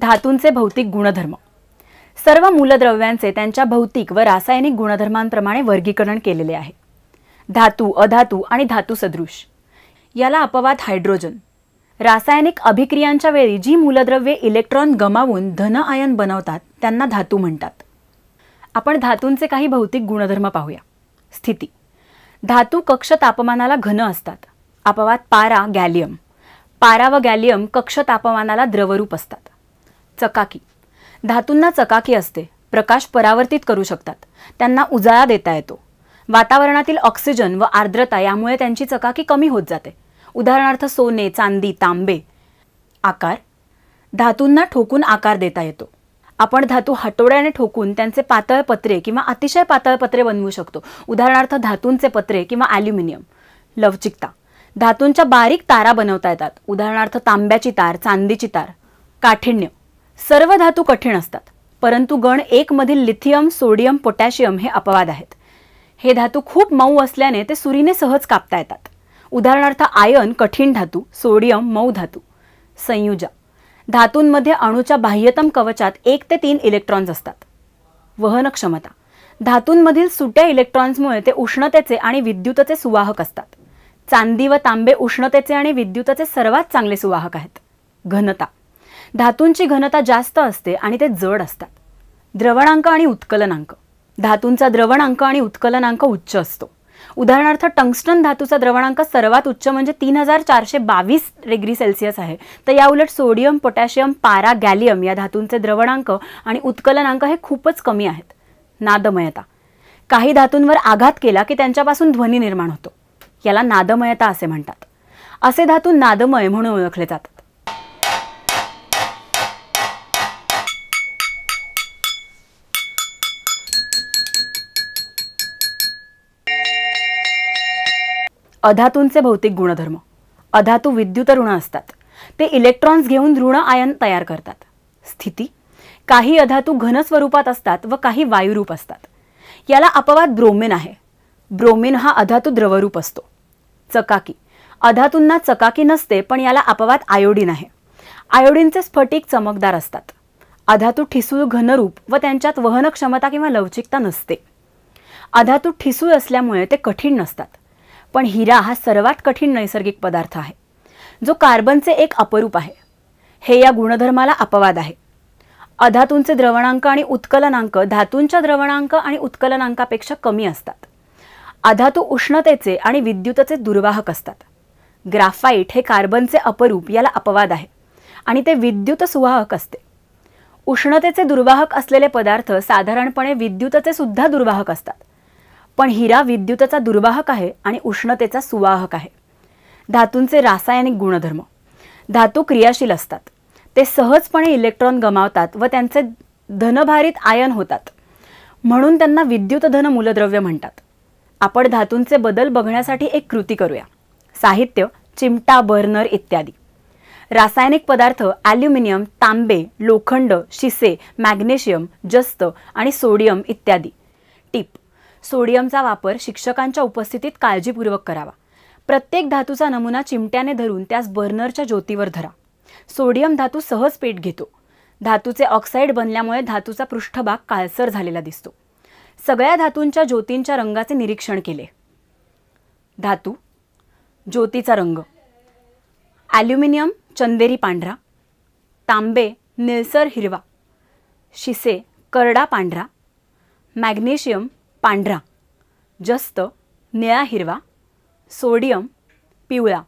धातूंचे भौतिक गुणधर्म सर्व मूलद्रव्यांचे त्यांच्या भौतिक व रासायनिक गुणधर्मांप्रमाणे वर्गीकरण केलेले आहे धातू अधातू आणि धातू सदृश याला अपवाद हायड्रोजन रासायनिक अभिक्रियांच्या वेळी जी मूलद्रव्ये इलेक्ट्रॉन गमावून धन आयन बनवतात त्यांना धातू म्हणतात आपण धातूंचे काही भौतिक गुणधर्म पाहूया स्थिती धातू कक्ष तापमानाला घन असतात अपवाद पारा गॅलियम पारा व गॅलियम कक्ष तापमानाला द्रवरूप असतात चकाकी धातूंना चकाकी असते प्रकाश परावर्तित करू शकतात त्यांना उजाळा देता येतो वातावरणातील ऑक्सिजन व आर्द्रता यामुळे त्यांची चकाकी कमी होत जाते उदाहरणार्थ सोने चांदी तांबे आकार धातूंना ठोकून आकार देता येतो आपण धातू हटोड्याने ठोकून त्यांचे पातळ पत्रे किंवा अतिशय पातळ पत्रे बनवू शकतो उदाहरणार्थ धातूंचे पत्रे किंवा ॲल्युमिनियम लवचिकता धातूंच्या बारीक तारा बनवता येतात उदाहरणार्थ तांब्याची तार चांदीची तार काठिण्य सर्व धातू कठीण असतात परंतु गण एकमधील लिथियम सोडियम पोटॅशियम हे अपवाद आहेत हे धातू खूप मऊ असल्याने ते सुरीने सहज कापता येतात उदाहरणार्थ आयन कठीण धातू सोडियम मऊ धातू संयुजा धातूंमध्ये अणूच्या बाह्यतम कवचात एक ते तीन इलेक्ट्रॉन्स असतात वहनक्षमता धातूंमधील सुट्या इलेक्ट्रॉन्समुळे ते उष्णतेचे आणि विद्युतचे सुवाहक असतात चांदी व तांबे उष्णतेचे आणि विद्युताचे सर्वात चांगले सुवाहक आहेत घनता धातूंची घनता जास्त असते आणि ते जड असतात द्रवणांक आणि उत्कलनांक धातूंचा द्रवणांक आणि उत्कलनांक उच्च असतो उदाहरणार्थ टंगस्टन धातूचा द्रवणांक सर्वात उच्च म्हणजे तीन हजार चारशे बावीस डिग्री सेल्सिअस आहे तर याउलट सोडियम पोटॅशियम पारा गॅलियम या धातूंचे द्रवणांक आणि उत्कलनांक हे खूपच कमी आहेत नादमयता काही धातूंवर आघात केला की त्यांच्यापासून ध्वनी निर्माण होतो याला नादमयता असे म्हणतात असे धातू नादमय म्हणून ओळखले जातात अधातूंचे भौतिक गुणधर्म अधातू विद्युत ऋण असतात ते इलेक्ट्रॉन्स घेऊन ऋण आयन तयार करतात स्थिती काही अधातू घन स्वरूपात असतात व काही वायुरूप असतात याला अपवाद ब्रोमेन आहे ब्रोमेन हा अधातू द्रवरूप असतो चकाकी अधातूंना चकाकी नसते पण याला अपवाद आयोडीन आहे आयोडीनचे स्फटिक चमकदार असतात अधातू ठिसूळ घनरूप व त्यांच्यात वहनक्षमता किंवा लवचिकता नसते अधातू ठिसूळ असल्यामुळे ते कठीण नसतात पण हिरा हा सर्वात कठीण नैसर्गिक पदार्थ आहे जो कार्बनचे एक अपरूप आहे हे या गुणधर्माला अपवाद आहे अधातूंचे द्रवणांक आणि उत्कलनांक धातूंच्या द्रवणांक आणि उत्कलनांकापेक्षा कमी असतात अधातू उष्णतेचे आणि विद्युतचे दुर्वाहक असतात ग्राफाईट हे कार्बनचे अपरूप याला अपवाद आहे आणि ते विद्युत सुवाहक असते उष्णतेचे दुर्वाहक असलेले पदार्थ साधारणपणे विद्युतचे सुद्धा दुर्वाहक असतात पण हिरा विद्युताचा दुर्वाहक आहे आणि उष्णतेचा सुवाहक आहे धातूंचे रासायनिक गुणधर्म धातू क्रियाशील असतात ते सहजपणे इलेक्ट्रॉन गमावतात व त्यांचे धनभारित आयन होतात म्हणून त्यांना विद्युत धन मूलद्रव्य म्हणतात आपण धातूंचे बदल बघण्यासाठी एक कृती करूया साहित्य चिमटा बर्नर इत्यादी रासायनिक पदार्थ ॲल्युमिनियम तांबे लोखंड शिसे मॅग्नेशियम जस्त आणि सोडियम इत्यादी टिप सोडियमचा वापर शिक्षकांच्या उपस्थितीत काळजीपूर्वक करावा प्रत्येक धातूचा नमुना चिमट्याने धरून त्यास बर्नरच्या ज्योतीवर धरा सोडियम धातू सहज पेट घेतो धातूचे ऑक्साईड बनल्यामुळे धातूचा पृष्ठभाग काळसर झालेला दिसतो सगळ्या धातूंच्या ज्योतींच्या रंगाचे निरीक्षण केले धातू ज्योतीचा रंग ॲल्युमिनियम चंदेरी पांढरा तांबे निळसर हिरवा शिसे करडा पांढरा मॅग्नेशियम पांढरा जस्त निळा हिरवा सोडियम पिवळा